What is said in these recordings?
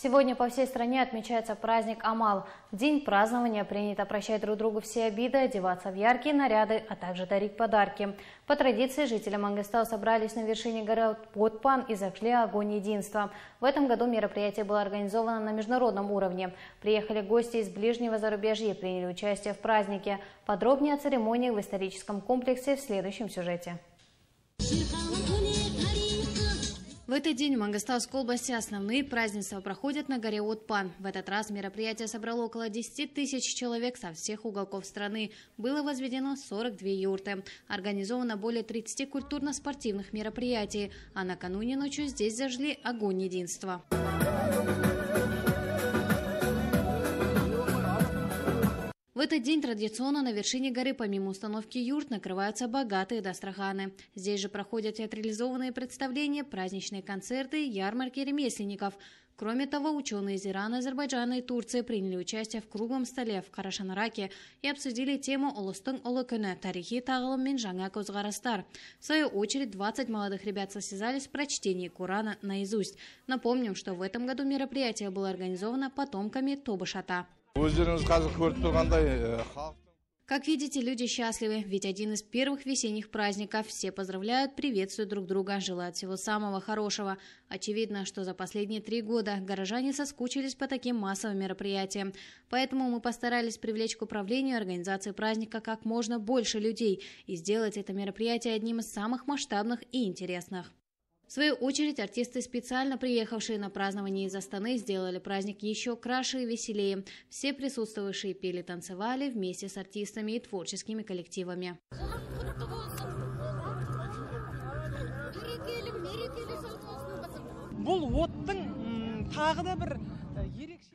Сегодня по всей стране отмечается праздник Амал. В день празднования принято прощать друг другу все обиды, одеваться в яркие наряды, а также дарить подарки. По традиции жители Мангыстау собрались на вершине горы Потпан и зажгли огонь единства. В этом году мероприятие было организовано на международном уровне. Приехали гости из ближнего зарубежья и приняли участие в празднике. Подробнее о церемонии в историческом комплексе в следующем сюжете. В этот день в Мангостауской области основные празднества проходят на горе Утпан. В этот раз мероприятие собрало около 10 тысяч человек со всех уголков страны. Было возведено 42 юрты. Организовано более 30 культурно-спортивных мероприятий. А накануне ночью здесь зажгли огонь единства. В этот день традиционно на вершине горы помимо установки юрт накрываются богатые дастраханы. Здесь же проходят театрализованные представления, праздничные концерты, ярмарки ремесленников. Кроме того, ученые из Ирана, Азербайджана и Турции приняли участие в круглом столе в Карашанраке и обсудили тему «Олыстың олы тарихи тағылым мен жаңа В свою очередь, 20 молодых ребят состязались в прочтении Курана наизусть. Напомним, что в этом году мероприятие было организовано потомками Тобышата. Э, как видите, люди счастливы, ведь один из первых весенних праздников. Все поздравляют, приветствуют друг друга, желают всего самого хорошего. Очевидно, что за последние три года горожане соскучились по таким массовым мероприятиям. Поэтому мы постарались привлечь к управлению организации праздника как можно больше людей и сделать это мероприятие одним из самых масштабных и интересных. В свою очередь, артисты, специально приехавшие на празднование из Астаны, сделали праздник еще краше и веселее. Все присутствовавшие пели, танцевали вместе с артистами и творческими коллективами. бұл оттың тағы да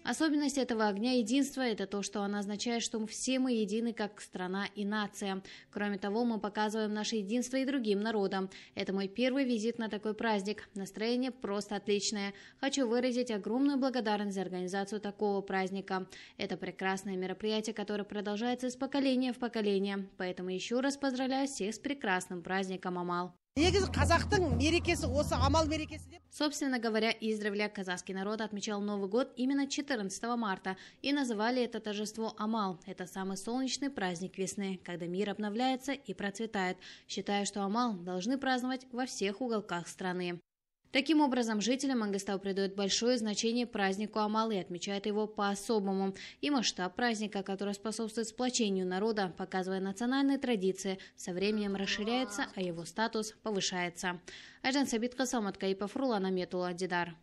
Особенность этого огня единства – это то, что она означает, что все мы едины как страна и нация. Кроме того, мы показываем наше единство и другим народам. Это мой первый визит на такой праздник. Настроение просто отличное. Хочу выразить огромную благодарность за организацию такого праздника. Это прекрасное мероприятие, которое продолжается из поколения в поколение. Поэтому еще раз поздравляю всех с прекрасным праздником Амал. Собственно говоря, издревле казахский народ отмечал Новый год именно 14 марта и называли это торжество Амал. Это самый солнечный праздник весны, когда мир обновляется и процветает, считая, что Амал должны праздновать во всех уголках страны. Таким образом, жители Мангыстау придают большое значение празднику Амалы, отмечают его по-особому. И масштаб праздника, который способствует сплочению народа, показывая национальные традиции, со временем расширяется, а его статус повышается. Айжан Сабит Саматка и Рулан Аметула, Дидар.